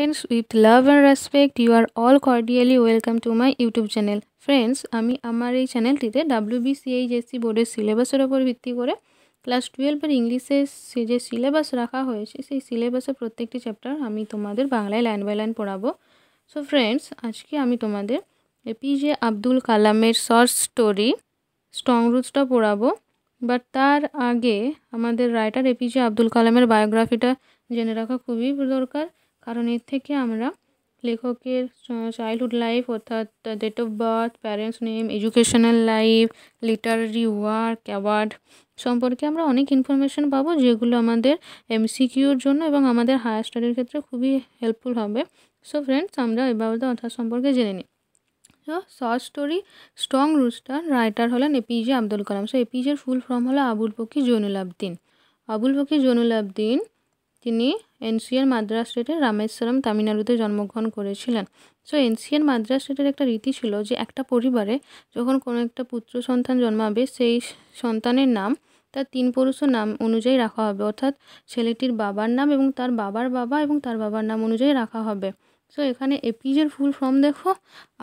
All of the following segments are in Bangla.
friends with love and respect you are all cordially welcome to my YouTube channel friends আমি আমার এই চ্যানেলটিতে ডাব্লিউবিসিএইচএসসি বোর্ডের সিলেবাসের ওপর ভিত্তি করে ক্লাস টুয়েলভের ইংলিশে সে যে সিলেবাস রাখা হয়েছে সেই সিলেবাসের প্রত্যেকটি চ্যাপ্টার আমি তোমাদের বাংলায় লাইন বাই লাইন পড়াবো সো ফ্রেন্ডস আজকে আমি তোমাদের এপিজে আব্দুল কালামের শর্ট স্টোরি স্ট্রং রুটসটা পড়াবো বাট তার আগে আমাদের রাইটার এপিজে আব্দুল কালামের বায়োগ্রাফিটা জেনে রাখা খুবই দরকার কারণ এর থেকে আমরা লেখকের চাইল্ডহুড লাইফ অর্থাৎ date of birth parents name educational life literary work award সম্পর্কে আমরা অনেক ইনফরমেশান পাবো যেগুলো আমাদের এমসিকিউর জন্য এবং আমাদের হায়ার স্টাডির ক্ষেত্রে খুবই হেল্পফুল হবে সো ফ্রেন্ডস আমরা এবার অর্থাৎ সম্পর্কে জেনে নিই so short story strong rooster writer হলেন এপিজে আব্দুল কালাম সো এপিজের ফুল ফর্ম হলো আবুল পকি জৈনুল আবদিন আবুল পকি জৈনুল আবদিন তিনি এনসিএর মাদ্রাস স্টেটের রামেশ্বরম তামিলনাড়ুতে জন্মগ্রহণ করেছিলেন সো এনসিএন মাদ্রাস স্টেটের একটা রীতি ছিল যে একটা পরিবারে যখন কোনো একটা পুত্র সন্তান জন্মাবে সেই সন্তানের নাম তার তিন পুরুষও নাম অনুযায়ী রাখা হবে অর্থাৎ ছেলেটির বাবার নাম এবং তার বাবার বাবা এবং তার বাবার নাম অনুযায়ী রাখা হবে সো এখানে এপিজের ফুল ফর্ম দেখো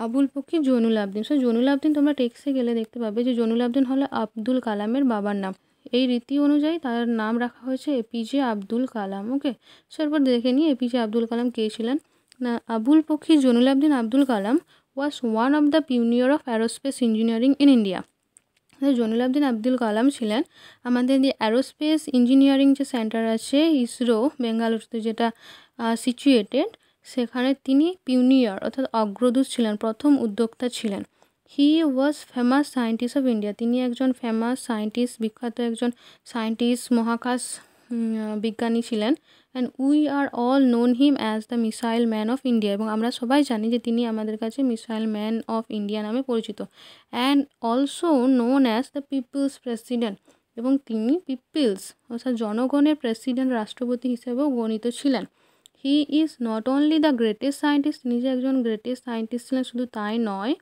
আবুল পক্ষী জনুল আবদিন সো জনুল আবদিন তোমরা টেক্সে গেলে দেখতে পাবে যে জনুল আবদিন হলো আব্দুল কালামের বাবার নাম এই রীতি অনুযায়ী তার নাম রাখা হয়েছে এপিজে আব্দুল কালাম ওকে সেরপর দেখে নিই এপিজে আব্দুল কালাম কে ছিলেন না Abul Pakir Jainulabdeen Abdul Kalam was one of the pioneer of aerospace engineering in India Jainulabdeen Abdul Kalam ছিলেন আমাদের যে অ্যারোস্পেস ইঞ্জিনিয়ারিং যে সেন্টার আছে ইসরো বেঙ্গালুরুতে যেটা সিচুয়েটেড সেখানে তিনি পিউনিয়র অর্থাৎ অগ্রদূত ছিলেন প্রথম উদ্যোক্তা ছিলেন he was famous scientist of India তিনি একজন ফেমাস সায়েন্টিস্ট বিখ্যাত একজন সায়েন্টিস্ট মহাকাশ বিজ্ঞানী ছিলেন and we are all known him as the missile man of India এবং আমরা সবাই জানি যে তিনি আমাদের কাছে মিসাইল ম্যান অফ ইন্ডিয়া নামে পরিচিত and also known as the people's president এবং তিনি পিপলস অর্থাৎ জনগণের প্রেসিডেন্ট রাষ্ট্রপতি হিসেবেও গণিত ছিলেন he is not only the greatest scientist নিজে একজন গ্রেটেস্ট সায়েন্টিস্ট ছিলেন শুধু তাই নয়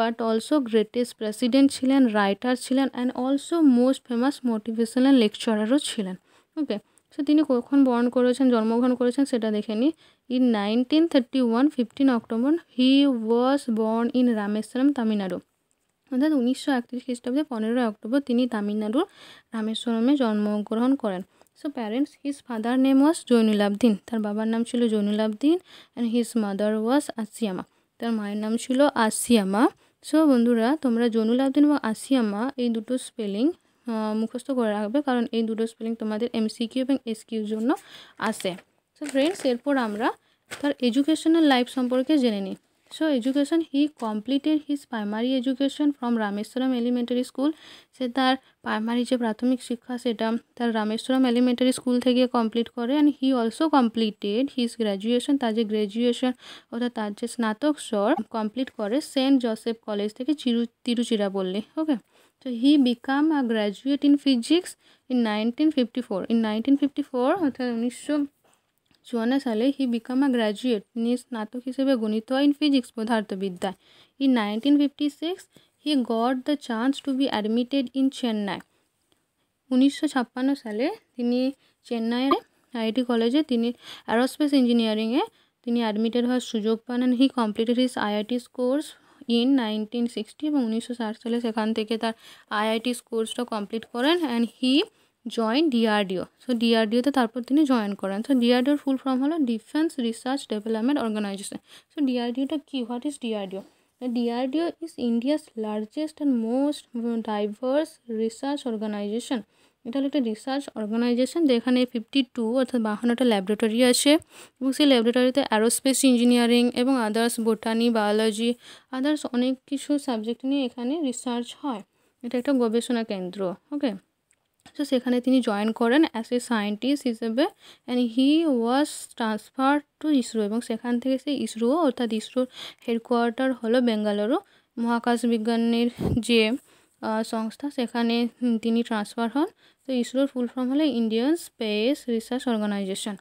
বাট অলসো গ্রেটেস্ট প্রেসিডেন্ট ছিলেন রাইটার ছিলেন and also most famous motivational লেকচারারও ছিলেন ওকে সো তিনি কখন বর্ণ করেছেন জন্মগ্রহণ করেছেন সেটা দেখে নিই in nineteen thirty one fifteen October he was born in Rameswaram Tamil Nadu অর্থাৎ উনিশশো একত্রিশ খ্রিস্টাব্দে পনেরোই অক্টোবর তিনি তামিলনাড়ুর রামেশ্বরমে জন্মগ্রহণ করেন so parents his father name was Jainulabdeen তার বাবার নাম ছিল Jainulabdeen and his mother was Ashiamma তার মায়ের নাম ছিল আসিয়ামা সো বন্ধুরা তোমরা জনুল আবদিন এবং আসিয়ামা এই দুটো স্পেলিং মুখস্থ করে রাখবে কারণ এই দুটো স্পেলিং তোমাদের এমসিকিউ এবং এসকিউর জন্য আসে সো ফ্রেন্ডস এরপর আমরা তার এডুকেশনাল লাইফ সম্পর্কে জেনে নিই so education he completed his primary education from Rameswaram elementary school সে তার প্রাইমারি যে প্রাথমিক শিক্ষা সেটা তার রামেশ্বরম এলিমেন্টারি স্কুল থেকে কমপ্লিট করে and he also completed his graduation তার যে গ্র্যাজুয়েশন অর্থাৎ তার যে স্নাতক স্বর কমপ্লিট করে সেন্ট জোসেফ কলেজ থেকে চিরু তিরুচিরাপল্লি ওকে তো he became a graduate in physics in nineteen fifty four in nineteen fifty four অর্থাৎ উনিশশো চুয়ান্ন সালে হি বিকাম আ গ্র্যাজুয়েট তিনি স্নাতক হিসেবে গণিত ইন ফিজিক্স পদার্থবিদ্যায় in nineteen fifty six he got the chance to be admitted in Chennai উনিশশো ছাপ্পান্ন সালে তিনি চেন্নাইয়ের আইআইটি কলেজে তিনি অ্যারোস্পেস ইঞ্জিনিয়ারিংয়ে তিনি অ্যাডমিটেড হওয়ার সুযোগ পান he completed his IITs course in nineteen sixty এবং উনিশশো ষাট সালে সেখান থেকে তার আইআইটিস কোর্সটা কমপ্লিট করেন and he join DRDO so ডিআরডিওতে তারপর তিনি জয়েন করেন সো ডিআরডিওর ফুল ফর্ম হলো defence research development organisation so ডিআরডিওটা কী what is DRDO DRDO is India's largest and most diverse research organisation এটা হলো একটা রিসার্চ অর্গানাইজেশন যেখানে ফিফটি টু অর্থাৎ বাহান্নটা ল্যাবরেটরি আছে এবং সেই ল্যাবরেটরিতে অ্যারোস্পেস ইঞ্জিনিয়ারিং এবং আদার্স বোটানি বায়োলজি আদার্স অনেক কিছু সাবজেক্ট নিয়ে এখানে রিসার্চ হয় এটা একটা গবেষণা কেন্দ্র ওকে তো সেখানে তিনি জয়েন করেন অ্যাজ এ সায়েন্টিস্ট হিসেবে and he was transfer to ISRO এবং সেখান থেকে সে ইসরো অর্থাৎ ইসরোর হেডকোয়ার্টার হলো বেঙ্গালুরু মহাকাশ বিজ্ঞানের যে সংস্থা সেখানে তিনি ট্রান্সফার হন তো ইসরোর ফুল ফর্ম হলো Indian space research organisation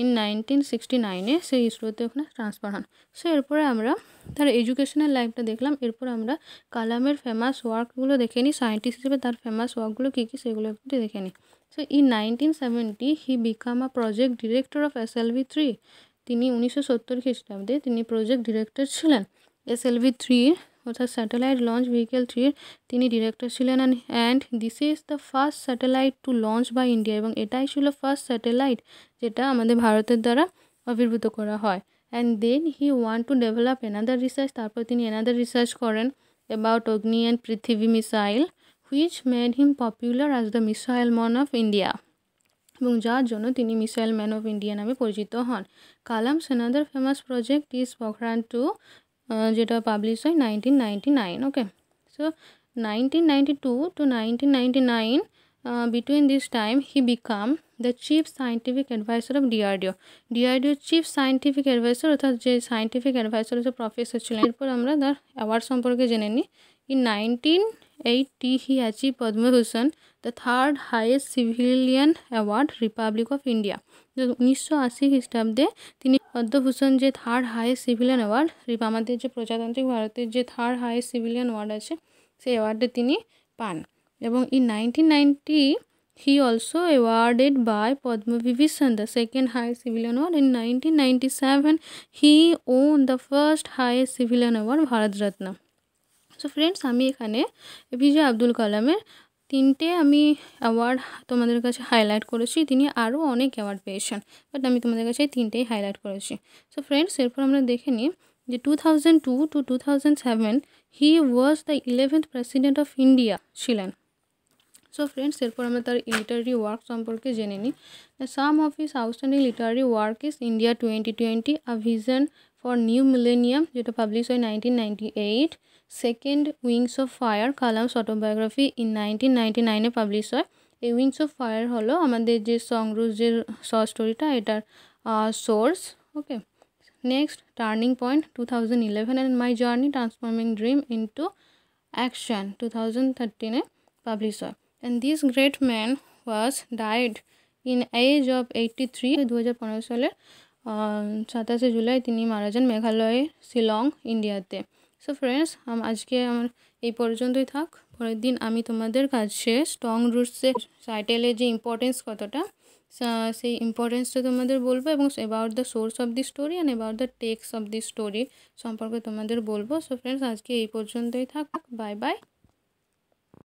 in nineteen sixty নাইনে সেই ইসরোতে ওখানে ট্রান্সফার হন সো এরপরে আমরা তার এডুকেশনাল লাইফটা দেখলাম এরপর আমরা কালামের ফেমাস ওয়ার্কগুলো দেখে নিই সায়েন্টিস্ট হিসেবে তার ফেমাস ওয়ার্কগুলো কী কী সেগুলো একটু দেখে নিই so in nineteen seventy he became a project director of S L V three তিনি উনিশশো সত্তর খ্রিস্টাব্দে তিনি প্রজেক্ট ডিরেক্টর ছিলেন এস এল ভি থ্রির অর্থাৎ স্যাটেলাইট লঞ্চ ভেহিকেল থ্রির তিনি ডিরেক্টর ছিলেন and this is the first satellite to launch by India এবং এটাই ছিল ফার্স্ট স্যাটেলাইট যেটা আমাদের ভারতের দ্বারা আবির্ভূত করা হয় and then he want to develop another research তারপর তিনি এনাদার রিসার্চ করেন about Agni and Prithvi missile which made him popular as the missile man of India এবং যার জন্য তিনি মিসাইল ম্যান অফ ইন্ডিয়া নামে পরিচিত হন Kalam's another famous project is Pokhran two যেটা পাবলিশ হয় nineteen ninety nine okay so nineteen ninety two to nineteen ninety nine between this time he became the chief scientific adviser of DRDO DRDO chief scientific adviser অর্থাৎ যে সাইন্টিফিক অ্যাডভাইসার হচ্ছে প্রফেসর ছিলেন এরপর আমরা তার অ্যাওয়ার্ড সম্পর্কে জেনে নিই ইন নাইনটিন 8T টি he Padma Padma Bhushan the third highest civilian award republic of India উনিশশো আশি খ্রিস্টাব্দে তিনি পদ্মভূষণ যে থার্ড হাইয়েস্ট সিভিলিয়ান অ্যাওয়ার্ড রিপ আমাদের যে প্রজাতান্ত্রিক ভারতের যে থার্ড হাইয়েস্ট সিভিলিয়ান অ্যাওয়ার্ড আছে সেই অ্যাওয়ার্ডে তিনি পান এবং in nineteen ninety he also awarded by Padma Vibhushan the second highest civilian award in nineteen ninety seven he won the first highest civilian award Bharat Ratna so friends আমি এখানে এপিজে আব্দুল কালামের তিনটে আমি অ্যাওয়ার্ড তোমাদের কাছে হাইলাইট করেছি তিনি আরও অনেক অ্যাওয়ার্ড পেয়েছেন বাট আমি তোমাদের কাছে তিনটেই হাইলাইট করেছি সো ফ্রেন্ডস এরপর আমরা দেখে নিই যে two thousand two two two thousand seven he was the eleventh president of India ছিলেন সো ফ্রেন্ডস এরপর আমরা তার লিটারি ওয়ার্ক সম্পর্কে জেনে নিই the some of his outstanding literary work is India twenty twenty a vision for new millennium যেটা পাবলিশ হয় nineteen ninety eight second wings of fire Kalam's autobiography in nineteen ninety নাইনে পাবলিশ হয় এই উইংস অফ ফায়ার হলো আমাদের যে সংরুজ যে স স্টোরিটা এটার source okay next turning point two thousand eleven and my journey transforming dream into action two thousand থার্টিনে পাবলিশ হয় and this great man was died in age of eighty three দু হাজার পনেরো সালের সাতাশে জুলাই তিনি মারা যান মেঘালয়ে শিলং ইন্ডিয়াতে সো ফ্রেন্ডস আজকে আমার এই পর্যন্তই থাক পরের দিন আমি তোমাদের কাছে স্ট্রং রুটসের টাইটেলের যে ইম্পর্টেন্স কতটা সেই ইম্পর্টেন্সটা তোমাদের বলবো এবং about the source of the story and about the text of the story সম্পর্কে তোমাদের বলবো সো ফ্রেন্ডস আজকে এই পর্যন্তই থাক বাই বাই